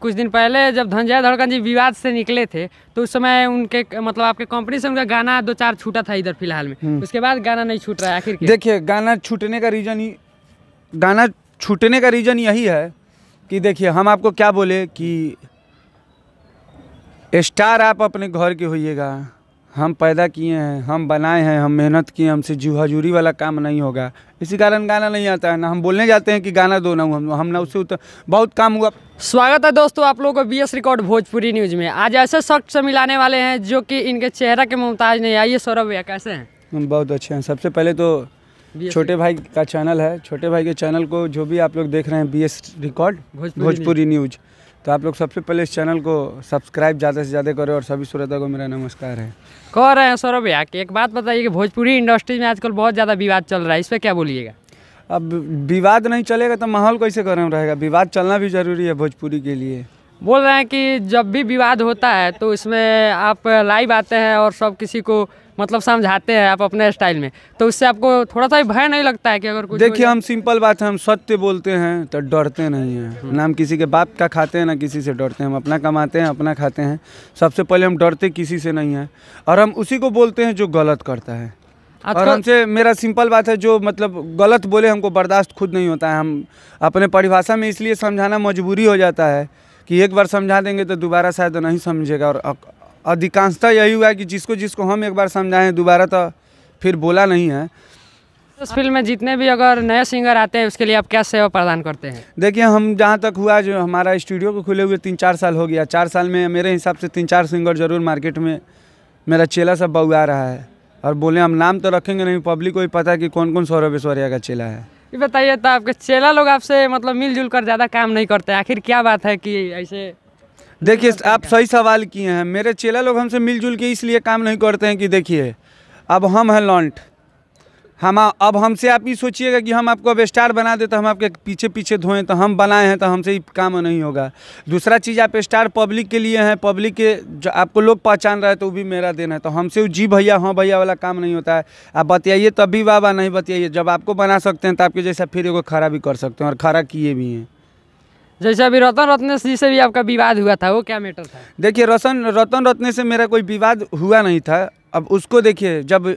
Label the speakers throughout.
Speaker 1: कुछ दिन पहले जब धनजय धड़कन जी विवाद से निकले थे तो उस समय उनके मतलब आपके कंपनी से उनका गाना दो चार छूटा था इधर फिलहाल में हम्म। उसके बाद गाना नहीं छूट रहा है आखिर
Speaker 2: देखिए गाना छूटने का रीज़न ही गाना छूटने का रीज़न यही है कि देखिए हम आपको क्या बोले कि स्टार आप अपने घर के होइएगा हम पैदा किए हैं हम बनाए हैं हम मेहनत किए हमसे जी हजूरी वाला काम नहीं होगा इसी कारण गाना नहीं आता है ना हम बोलने जाते हैं कि गाना दो ना हम हम ना उससे उतर बहुत काम हुआ स्वागत है
Speaker 1: दोस्तों आप लोगों को B S record Bhojpuri news में आज ऐसे शख्स से मिलाने वाले हैं जो कि इनके चेहरा के मुमताज नहीं आइए सौरभ भैया कैसे हैं
Speaker 2: हम बहुत अच्छे हैं सबसे पहले तो छोटे भाई का चैनल है छोटे भाई के चैनल को जो भी आप लोग देख रहे हैं B S record Bhojpuri news तो आप लोग सबसे पहले इस चैनल को सब्सक्राइब ज़्यादा से ज़्यादा करें और सभी श्रोता को मेरा नमस्कार है
Speaker 1: कह रहे हैं सौरभ भैया की एक बात बताइए कि भोजपुरी इंडस्ट्री में आजकल बहुत ज़्यादा विवाद चल रहा है इस पर क्या बोलिएगा
Speaker 2: अब विवाद नहीं चलेगा तो माहौल कैसे गर्म रहेगा विवाद चलना भी ज़रूरी है भोजपुरी के लिए
Speaker 1: बोल रहे हैं कि जब भी विवाद होता है तो इसमें आप लाइव आते हैं और सब किसी को मतलब समझाते हैं आप अपने स्टाइल में तो उससे आपको थोड़ा सा भय नहीं लगता है कि अगर कुछ देखिए हम
Speaker 2: सिंपल बात है हम सत्य बोलते हैं तो डरते नहीं हैं ना हम किसी के बाप का खाते हैं ना किसी से डरते हैं हम अपना कमाते हैं अपना खाते हैं सबसे पहले हम डरते किसी से नहीं हैं और हम उसी को बोलते हैं जो गलत करता है और हमसे मेरा सिंपल बात है जो मतलब गलत बोले हमको बर्दाश्त खुद नहीं होता है हम अपने परिभाषा में इसलिए समझाना मजबूरी हो जाता है कि एक बार समझा देंगे तो दोबारा शायद नहीं समझेगा और अधिकांशता यही हुआ कि जिसको जिसको हम एक बार समझाएं दोबारा तो फिर बोला नहीं है
Speaker 1: उस फिल्म में जितने भी अगर नए सिंगर आते हैं उसके लिए आप क्या सेवा प्रदान करते हैं
Speaker 2: देखिए हम जहाँ तक हुआ जो हमारा स्टूडियो को खुले हुए तीन चार साल हो गया चार साल में मेरे हिसाब से तीन चार सिंगर जरूर मार्केट में मेरा चेला सब बउआ रहा है और बोले हम नाम तो रखेंगे नहीं पब्लिक को भी पता है कि कौन कौन सौरभ ऐश्वर्या का चेला है
Speaker 1: ये बताइए तो आपके चेला लोग आपसे मतलब मिलजुल कर ज़्यादा काम नहीं करते आखिर क्या बात है कि ऐसे
Speaker 2: देखिए मतलब आप सही सवाल किए हैं मेरे चेला लोग हमसे मिलजुल के इसलिए काम नहीं करते हैं कि देखिए अब हम हैं लॉन्ट हम अब हमसे आप ये सोचिएगा कि हम आपको अब स्टार बना दे तो हम आपके पीछे पीछे धोएं तो हम बनाए हैं तो हमसे ही काम नहीं होगा दूसरा चीज़ आप स्टार पब्लिक के लिए हैं पब्लिक के जो आपको लोग पहचान रहे हैं तो वो भी मेरा देना है तो हमसे जी भैया हाँ भैया वाला काम नहीं होता है आप बतियाइए तभी बाबा नहीं बतियाइए जब आपको बना सकते हैं तो आपके जैसा फिर एगो खड़ा भी कर सकते हैं और खड़ा किए भी हैं
Speaker 1: जैसे अभी रतन रत्न जी से भी आपका विवाद हुआ था वो क्या मैटर था
Speaker 2: देखिए रतन रतन रत्न से मेरा कोई विवाद हुआ नहीं था अब उसको देखिए जब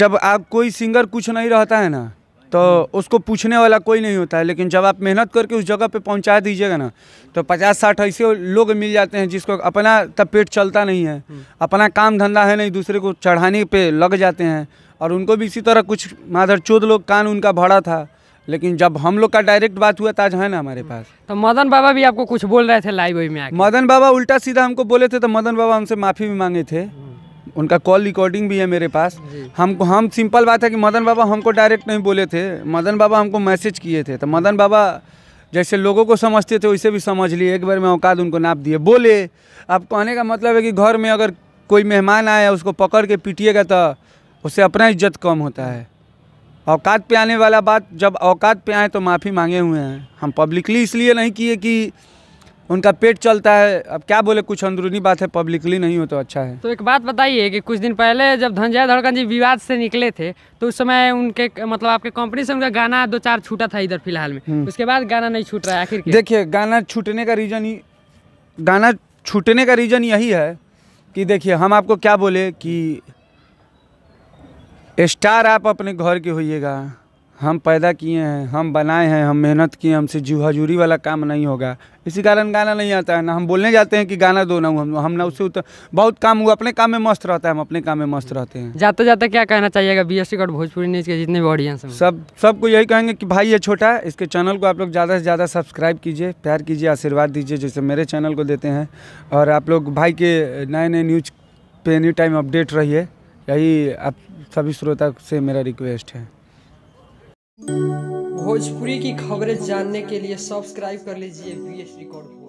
Speaker 2: जब आप कोई सिंगर कुछ नहीं रहता है ना तो उसको पूछने वाला कोई नहीं होता है लेकिन जब आप मेहनत करके उस जगह पे पहुंचा दीजिएगा ना तो पचास साठ ऐसे लोग मिल जाते हैं जिसको अपना तब पेट चलता नहीं है हम्म। अपना काम धंधा है नहीं दूसरे को चढ़ाने पे लग जाते हैं और उनको भी इसी तरह कुछ माधर चोद लोग कान उनका भरा था लेकिन जब हम लोग का डायरेक्ट बात हुआ था तो आज है ना हमारे हम्म। पास तो मदन बाबा भी आपको कुछ बोल रहे थे लाइव में मदन बाबा उल्टा सीधा हमको बोले थे तो मदन बाबा हमसे माफ़ी भी मांगे थे उनका कॉल रिकॉर्डिंग भी है मेरे पास हम हम सिंपल बात है कि मदन बाबा हमको डायरेक्ट नहीं बोले थे मदन बाबा हमको मैसेज किए थे तो मदन बाबा जैसे लोगों को समझते थे वैसे भी समझ लिए एक बार में औकात उनको नाप दिए बोले अब कहने का मतलब है कि घर में अगर कोई मेहमान आया उसको पकड़ के पीटिएगा तो उससे अपना इज्जत कम होता है औकात पे आने वाला बात जब औकात पे आए तो माफ़ी मांगे हुए हैं हम पब्लिकली इसलिए नहीं किए कि उनका पेट चलता है अब क्या बोले कुछ अंदरूनी बात है पब्लिकली नहीं हो तो अच्छा है
Speaker 1: तो एक बात बताइए कि कुछ दिन पहले जब धनजय धड़कन जी विवाद से निकले थे तो उस समय उनके मतलब आपके कंपनी से उनका गाना दो चार छूटा था इधर फिलहाल में हम्म। उसके बाद गाना नहीं छूट रहा है आखिर
Speaker 2: देखिए गाना छूटने का रीज़न ही गाना छूटने का रीज़न यही है कि देखिए हम आपको क्या बोले कि स्टार आप अपने घर के होइएगा हम पैदा किए हैं हम बनाए हैं हम मेहनत किए हमसे जुहा जूरी वाला काम नहीं होगा इसी कारण गाना नहीं आता है ना हम बोलने जाते हैं कि गाना दो ना हम हम ना उससे उतर बहुत काम हुआ अपने काम में मस्त रहता है हम अपने काम में मस्त रहते हैं जाते जाते क्या कहना चाहिएगा बी एस और भोजपुरी न्यूज़ के जितने भी ऑडियंस हैं सब सबको यही कहेंगे कि भाई ये छोटा है इसके चैनल को आप लोग ज़्यादा से ज़्यादा सब्सक्राइब कीजिए प्यार कीजिए आशीर्वाद दीजिए जैसे मेरे चैनल को देते हैं और आप लोग भाई के नए नए न्यूज पे एनी टाइम अपडेट रहिए यही आप सभी श्रोता से मेरा रिक्वेस्ट है
Speaker 1: भोजपुरी की खबरें जानने के लिए सब्सक्राइब कर लीजिए बी एस रिकॉर्ड